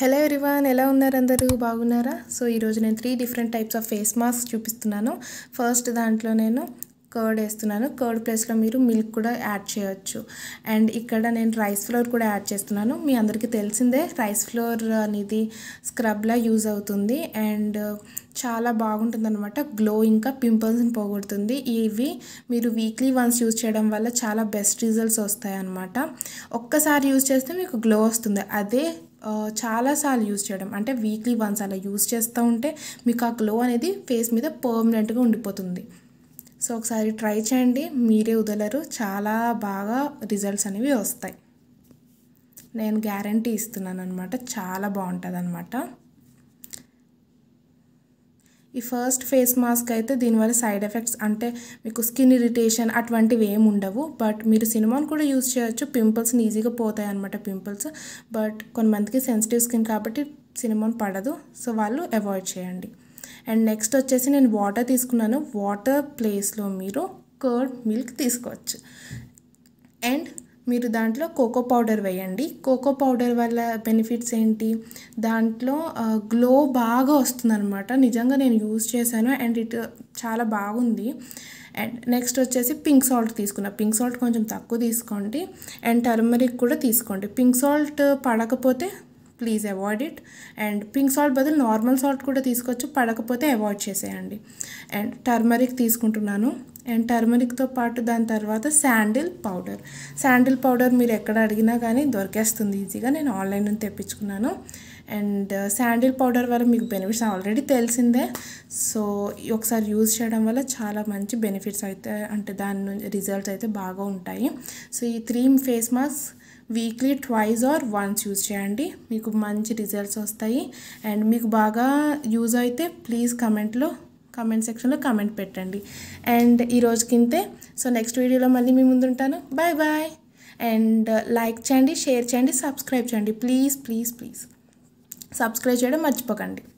hello everyone ఎలా ఉన్నారు అందరూ బాగున్నారా సో ఈరోజు నేను three different types of face mask చూపిస్తున్నాను ఫస్ట్ దాంట్లో నేను కర్డ్ వేస్తున్నాను కర్డ్ ప్లేస్లో మీరు మిల్క్ కూడా యాడ్ చేయొచ్చు అండ్ ఇక్కడ నేను రైస్ ఫ్లోర్ కూడా యాడ్ చేస్తున్నాను మీ అందరికీ తెలిసిందే రైస్ ఫ్లోర్ అనేది స్క్రబ్లా యూజ్ అవుతుంది అండ్ చాలా బాగుంటుంది అనమాట గ్లో ఇంకా పింపుల్స్ని పోగొడుతుంది ఇవి మీరు వీక్లీ వన్స్ యూజ్ చేయడం వల్ల చాలా బెస్ట్ రిజల్ట్స్ వస్తాయి అనమాట ఒక్కసారి యూజ్ చేస్తే మీకు గ్లో వస్తుంది అదే చాలాసార్లు యూజ్ చేయడం అంటే వీక్లీ వన్స్ అలా యూజ్ చేస్తూ ఉంటే మీకు ఆ గ్లో అనేది ఫేస్ మీద పర్మనెంట్గా ఉండిపోతుంది సో ఒకసారి ట్రై చేయండి మీరే వదలరు చాలా బాగా రిజల్ట్స్ అనేవి వస్తాయి నేను గ్యారంటీ ఇస్తున్నాను అనమాట చాలా బాగుంటుంది అనమాట ఈ ఫస్ట్ ఫేస్ మాస్క్ అయితే దీనివల్ల సైడ్ ఎఫెక్ట్స్ అంటే మీకు స్కిన్ ఇరిటేషన్ అటువంటివి ఏమి ఉండవు బట్ మీరు సినిమాను కూడా యూజ్ చేయొచ్చు పింపుల్స్ని ఈజీగా పోతాయి అనమాట పింపుల్స్ బట్ కొంతమందికి సెన్సిటివ్ స్కిన్ కాబట్టి సినిమాన్ పడదు సో వాళ్ళు అవాయిడ్ చేయండి అండ్ నెక్స్ట్ వచ్చేసి నేను వాటర్ తీసుకున్నాను వాటర్ ప్లేస్లో మీరు కర్డ్ మిల్క్ తీసుకోవచ్చు అండ్ మీరు దాంట్లో కోకో పౌడర్ వేయండి కోకో పౌడర్ వల్ల బెనిఫిట్స్ ఏంటి దాంట్లో గ్లో బాగా వస్తుందన్నమాట నిజంగా నేను యూజ్ చేశాను అండ్ ఇట్ చాలా బాగుంది అండ్ నెక్స్ట్ వచ్చేసి పింక్ సాల్ట్ తీసుకున్నా పింక్ సాల్ట్ కొంచెం తక్కువ తీసుకోండి అండ్ టర్మరిక్ కూడా తీసుకోండి పింక్ సాల్ట్ పడకపోతే please avoid it and pink salt బదులు నార్మల్ సాల్ట్ కూడా తీసుకోవచ్చు పడకపోతే అవాయిడ్ చేసేయండి అండ్ టర్మరిక్ తీసుకుంటున్నాను అండ్ టర్మరిక్తో పాటు దాని తర్వాత శాండిల్ పౌడర్ శాండిల్ పౌడర్ మీరు ఎక్కడ అడిగినా కానీ దొరికేస్తుంది ఈజీగా నేను ఆన్లైన్ నుంచి తెప్పించుకున్నాను అండ్ శాండిల్ పౌడర్ వల్ల మీకు బెనిఫిట్స్ ఆల్రెడీ తెలిసిందే సో ఒకసారి యూజ్ చేయడం వల్ల చాలా మంచి బెనిఫిట్స్ అయితే అంటే దాని రిజల్ట్స్ అయితే బాగా ఉంటాయి సో ఈ three face mask weekly twice or once use చేయండి మీకు మంచి రిజల్ట్స్ వస్తాయి అండ్ మీకు బాగా యూజ్ అయితే ప్లీజ్ కమెంట్లో కామెంట్ సెక్షన్లో కామెంట్ పెట్టండి అండ్ ఈ రోజుకింతే సో నెక్స్ట్ వీడియోలో మళ్ళీ మీ ముందు ఉంటాను బాయ్ బాయ్ అండ్ లైక్ చేయండి షేర్ చేయండి సబ్స్క్రైబ్ చేయండి ప్లీజ్ ప్లీజ్ ప్లీజ్ సబ్స్క్రైబ్ చేయడం మర్చిపోకండి